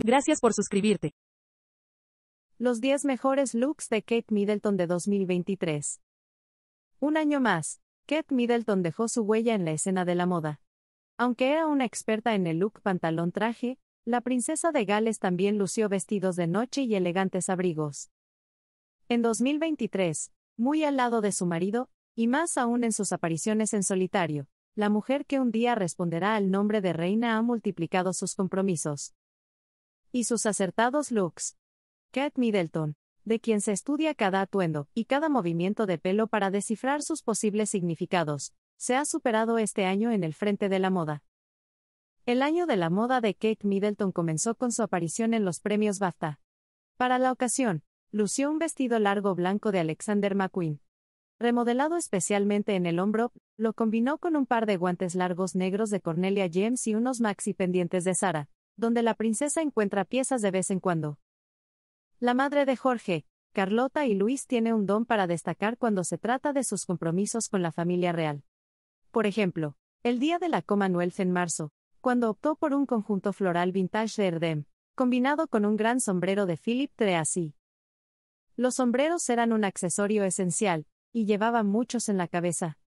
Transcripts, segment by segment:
Gracias por suscribirte. Los 10 mejores looks de Kate Middleton de 2023. Un año más, Kate Middleton dejó su huella en la escena de la moda. Aunque era una experta en el look pantalón traje, la princesa de Gales también lució vestidos de noche y elegantes abrigos. En 2023, muy al lado de su marido, y más aún en sus apariciones en solitario, la mujer que un día responderá al nombre de reina ha multiplicado sus compromisos y sus acertados looks. Kate Middleton, de quien se estudia cada atuendo y cada movimiento de pelo para descifrar sus posibles significados, se ha superado este año en el frente de la moda. El año de la moda de Kate Middleton comenzó con su aparición en los premios BAFTA. Para la ocasión, lució un vestido largo blanco de Alexander McQueen. Remodelado especialmente en el hombro, lo combinó con un par de guantes largos negros de Cornelia James y unos maxi pendientes de Sara donde la princesa encuentra piezas de vez en cuando. La madre de Jorge, Carlota y Luis tiene un don para destacar cuando se trata de sus compromisos con la familia real. Por ejemplo, el día de la Nuelce en marzo, cuando optó por un conjunto floral vintage de Erdem, combinado con un gran sombrero de Philip Treacy. Los sombreros eran un accesorio esencial, y llevaban muchos en la cabeza.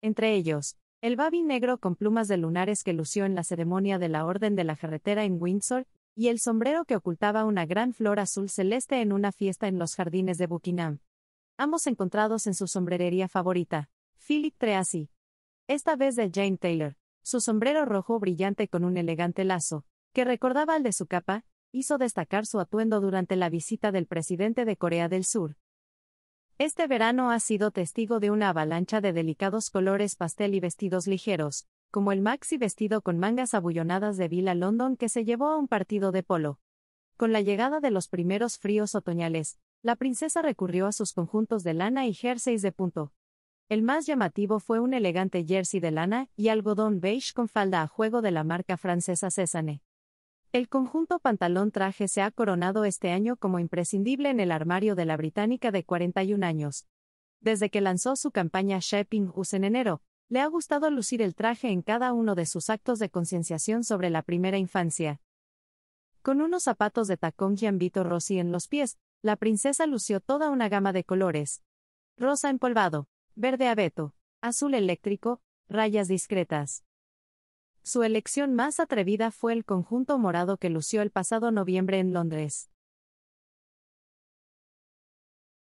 Entre ellos, el babi negro con plumas de lunares que lució en la ceremonia de la Orden de la carretera en Windsor, y el sombrero que ocultaba una gran flor azul celeste en una fiesta en los jardines de Buckingham. Ambos encontrados en su sombrerería favorita, Philip Treacy. Esta vez de Jane Taylor, su sombrero rojo brillante con un elegante lazo, que recordaba al de su capa, hizo destacar su atuendo durante la visita del presidente de Corea del Sur, este verano ha sido testigo de una avalancha de delicados colores pastel y vestidos ligeros, como el maxi vestido con mangas abullonadas de Villa London que se llevó a un partido de polo. Con la llegada de los primeros fríos otoñales, la princesa recurrió a sus conjuntos de lana y jerseys de punto. El más llamativo fue un elegante jersey de lana y algodón beige con falda a juego de la marca francesa Cézanne. El conjunto pantalón-traje se ha coronado este año como imprescindible en el armario de la británica de 41 años. Desde que lanzó su campaña Shaping Us en enero, le ha gustado lucir el traje en cada uno de sus actos de concienciación sobre la primera infancia. Con unos zapatos de tacón Gianvito Rossi en los pies, la princesa lució toda una gama de colores. Rosa empolvado, verde abeto, azul eléctrico, rayas discretas. Su elección más atrevida fue el conjunto morado que lució el pasado noviembre en Londres.